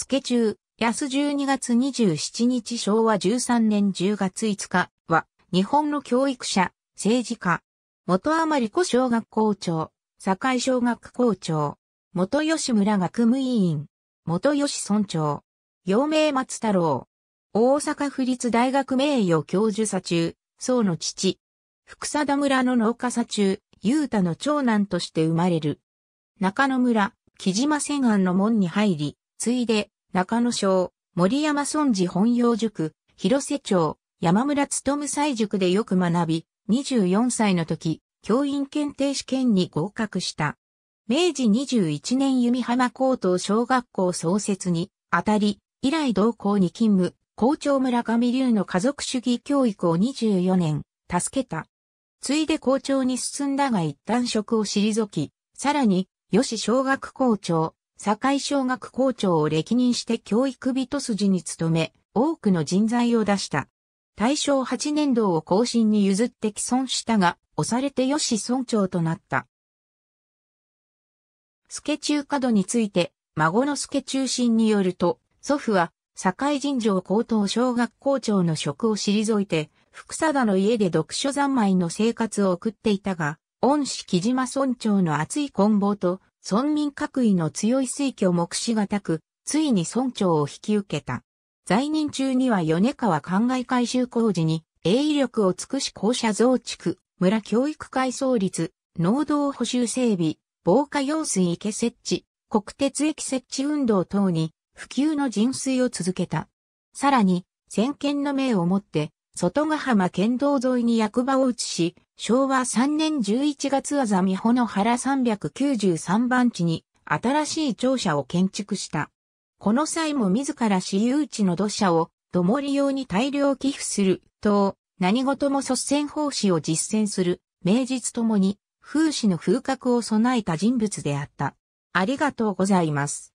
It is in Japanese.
スケ中、安12月27日昭和13年10月5日は、日本の教育者、政治家、元余り子小学校長、堺小学校長、元吉村学務委員、元吉村長、陽明松太郎、大阪府立大学名誉教授佐中、宋の父、福貞村の農家佐中、雄太の長男として生まれる。中野村、木島仙岸の門に入り、ついで、中野省、森山村寺本用塾、広瀬町、山村勤祭塾でよく学び、24歳の時、教員検定試験に合格した。明治21年弓浜高等小学校創設に、あたり、以来同校に勤務、校長村上流の家族主義教育を24年、助けた。ついで校長に進んだが一旦職を退き、さらに、吉小学校長、堺小学校長を歴任して教育人筋に努め、多くの人材を出した。大正8年度を更新に譲って既存したが、押されて吉村長となった。助中角について、孫の助中心によると、祖父は、堺尋常高等小学校長の職を退いて、福貞の家で読書三昧の生活を送っていたが、恩師木島村長の熱い棍棒と、村民各位の強い推挙目視がたく、ついに村長を引き受けた。在任中には米川灌漑改修工事に、営力を尽くし校舎増築、村教育改装率、農道補修整備、防火用水池設置、国鉄駅設置運動等に、普及の人水を続けた。さらに、先見の明をもって、外ヶ浜県道沿いに役場を移し、昭和3年11月あざみほの原393番地に新しい庁舎を建築した。この際も自ら私有地の土砂を土盛り用に大量寄付すると、何事も率先奉仕を実践する、名実ともに、風刺の風格を備えた人物であった。ありがとうございます。